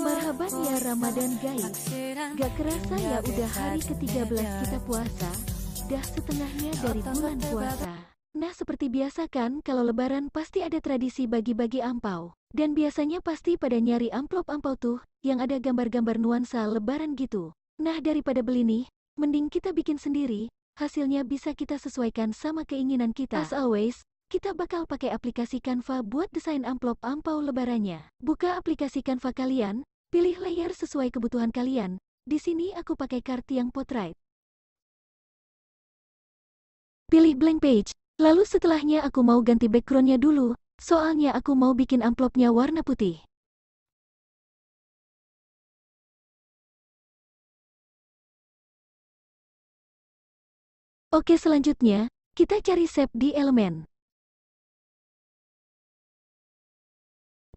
Marhaban ya Ramadan guys Gak kerasa ya udah hari ke-13 kita puasa Dah setengahnya dari bulan puasa Nah seperti biasa kan kalau lebaran pasti ada tradisi bagi-bagi ampau. Dan biasanya pasti pada nyari amplop-ampau tuh, yang ada gambar-gambar nuansa lebaran gitu. Nah daripada beli nih, mending kita bikin sendiri, hasilnya bisa kita sesuaikan sama keinginan kita. As always, kita bakal pakai aplikasi Canva buat desain amplop ampau lebarannya. Buka aplikasi Canva kalian, pilih layer sesuai kebutuhan kalian. Di sini aku pakai kartu yang potret. Pilih blank page. Lalu setelahnya aku mau ganti backgroundnya dulu, soalnya aku mau bikin amplopnya warna putih. Oke selanjutnya, kita cari shape di elemen.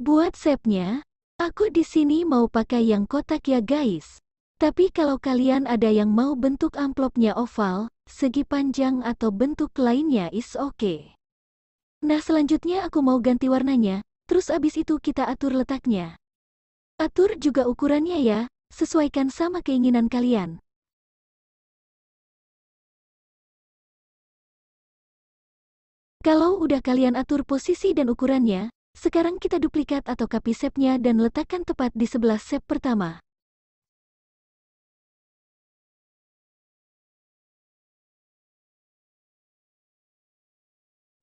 Buat shape-nya, aku di sini mau pakai yang kotak ya guys. Tapi kalau kalian ada yang mau bentuk amplopnya oval, segi panjang atau bentuk lainnya is okay. Nah selanjutnya aku mau ganti warnanya, terus abis itu kita atur letaknya. Atur juga ukurannya ya, sesuaikan sama keinginan kalian. Kalau udah kalian atur posisi dan ukurannya, sekarang kita duplikat atau copy shape-nya dan letakkan tepat di sebelah shape pertama.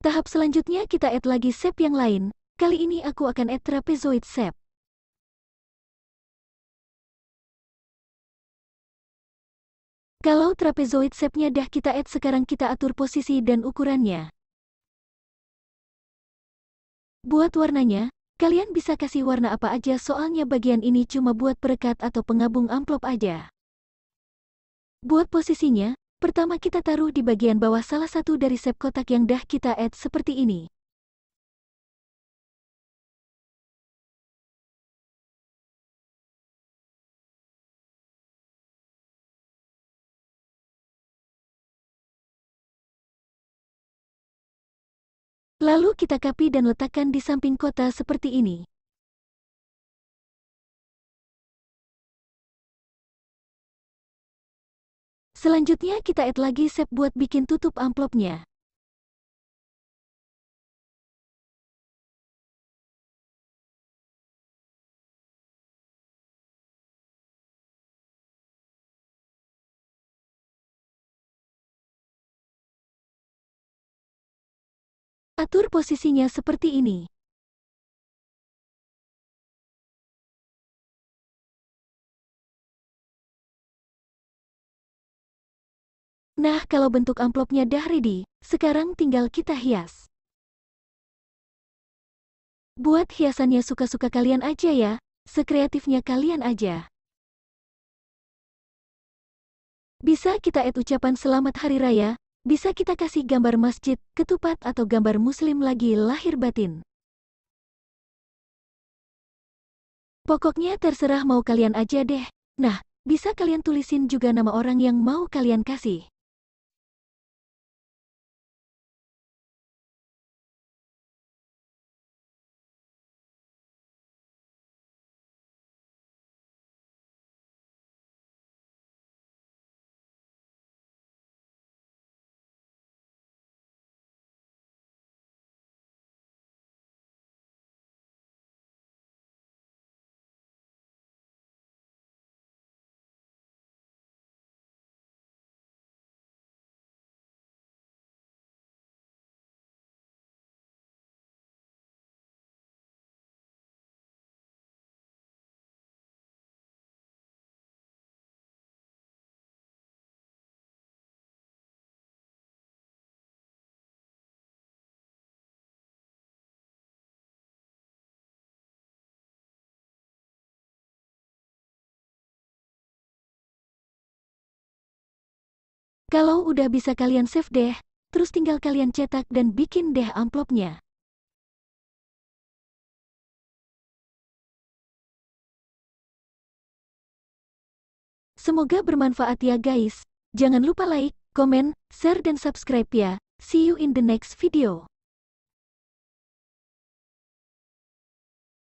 Tahap selanjutnya kita add lagi shape yang lain, kali ini aku akan add trapezoid shape. Kalau trapezoid shape-nya dah kita add sekarang kita atur posisi dan ukurannya. Buat warnanya, kalian bisa kasih warna apa aja soalnya bagian ini cuma buat perekat atau pengabung amplop aja. Buat posisinya, Pertama kita taruh di bagian bawah salah satu dari sep kotak yang dah kita add seperti ini. Lalu kita copy dan letakkan di samping kota seperti ini. Selanjutnya kita add lagi sep buat bikin tutup amplopnya. Atur posisinya seperti ini. Nah kalau bentuk amplopnya dah ready, sekarang tinggal kita hias. Buat hiasannya suka-suka kalian aja ya, sekreatifnya kalian aja. Bisa kita add ucapan selamat hari raya, bisa kita kasih gambar masjid, ketupat atau gambar muslim lagi lahir batin. Pokoknya terserah mau kalian aja deh. Nah, bisa kalian tulisin juga nama orang yang mau kalian kasih. Kalau udah bisa kalian save deh, terus tinggal kalian cetak dan bikin deh amplopnya. Semoga bermanfaat ya guys. Jangan lupa like, komen, share dan subscribe ya. See you in the next video.